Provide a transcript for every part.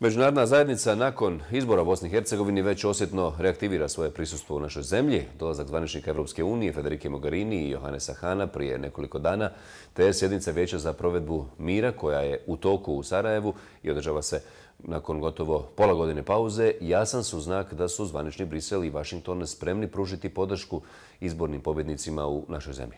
Međunarodna zajednica nakon izbora Bosni i Hercegovini već osjetno reaktivira svoje prisustvo u našoj zemlji. Dolazak zvaničnika Evropske unije Federike Mogarini i Johanesa Hanna prije nekoliko dana, te je sjednica Vijeća za provedbu mira koja je u toku u Sarajevu i održava se nakon gotovo pola godine pauze, jasan su znak da su zvanični Brisel i Vašington spremni pružiti podršku izbornim pobjednicima u našoj zemlji.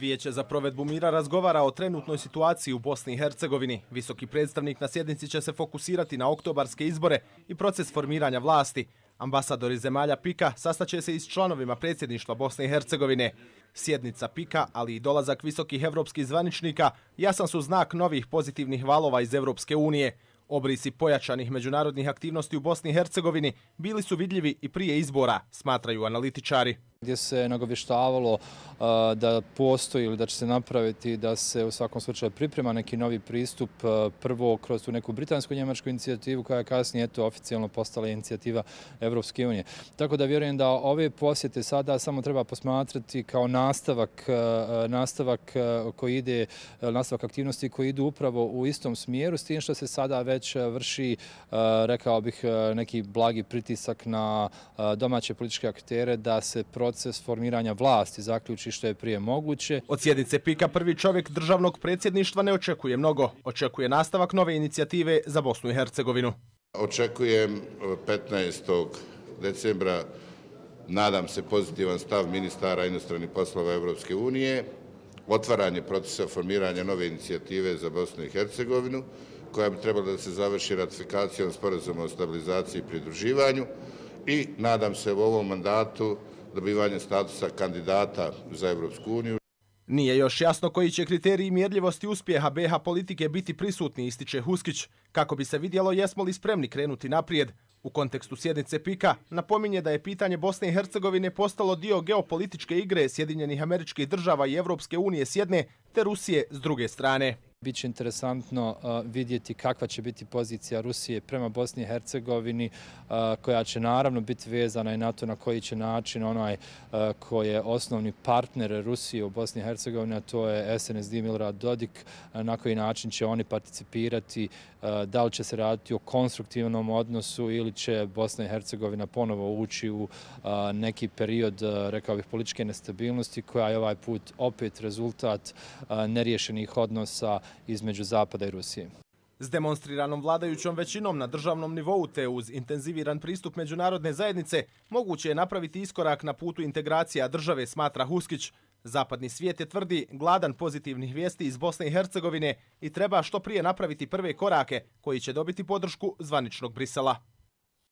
Vijeće za provedbu mira razgovara o trenutnoj situaciji u Bosni i Hercegovini. Visoki predstavnik na sjednici će se fokusirati na oktobarske izbore i proces formiranja vlasti. Ambasador iz zemalja PIKA sastaće se i s članovima predsjedništva Bosne i Hercegovine. Sjednica PIKA, ali i dolazak visokih evropskih zvaničnika, jasan su znak novih pozitivnih valova iz Evropske unije. Obrisi pojačanih međunarodnih aktivnosti u Bosni i Hercegovini bili su vidljivi i prije izbora, smatraju analitičari gdje se je nagovještavalo uh, da postoji ili da će se napraviti da se u svakom slučaju priprema neki novi pristup uh, prvo kroz tu neku britansko-njemačku inicijativu koja je kasnije oficijalno postala inicijativa Evropske unije. Tako da vjerujem da ove posjete sada samo treba posmatrati kao nastavak uh, aktivnosti koji idu upravo u istom smjeru s tim što se sada već vrši, rekao bih, neki blagi pritisak na domaće političke aktere da se prosimljaju proces formiranja vlasti zaključi što je prije moguće. Od sjednice pika prvi čovjek državnog predsjedništva ne očekuje mnogo. Očekuje nastavak nove inicijative za Bosnu i Hercegovinu. Očekujem 15. E, decembra, nadam se, pozitivan stav ministara inostranih poslova Evropske unije, otvaranje procesa formiranja nove inicijative za Bosnu i Hercegovinu, koja bi trebala da se završi ratifikacijom sporazuma o stabilizaciji i pridruživanju i nadam se u ovom mandatu dobivanje statusa kandidata za Evropsku uniju. Nije još jasno koji će kriteriji mjerljivosti uspjeha BH politike biti prisutni, ističe Huskić, kako bi se vidjelo jesmo li spremni krenuti naprijed. U kontekstu sjednice PIKA napominje da je pitanje Bosne i Hercegovine postalo dio geopolitičke igre Sjedinjenih američkih država i Evropske unije s jedne, te Rusije s druge strane. Biće interesantno uh, vidjeti kakva će biti pozicija Rusije prema Bosni i Hercegovini, uh, koja će naravno biti vezana i na to na koji će način onaj uh, koji je osnovni partner Rusije u Bosni i Hercegovini, a to je SNSD Milorad Dodik, na koji način će oni participirati, da li će se raditi o konstruktivnom odnosu ili će Bosna i Hercegovina ponovo ući u neki period, rekao bih, političke nestabilnosti, koja je ovaj put opet rezultat nerješenih odnosa Hrvatske između Zapada i Rusije. S demonstriranom vladajućom većinom na državnom nivou te uz intenziviran pristup međunarodne zajednice moguće je napraviti iskorak na putu integracija države, smatra Huskić. Zapadni svijet je tvrdi gladan pozitivnih vijesti iz Bosne i Hercegovine i treba što prije napraviti prve korake koji će dobiti podršku zvaničnog Brisela.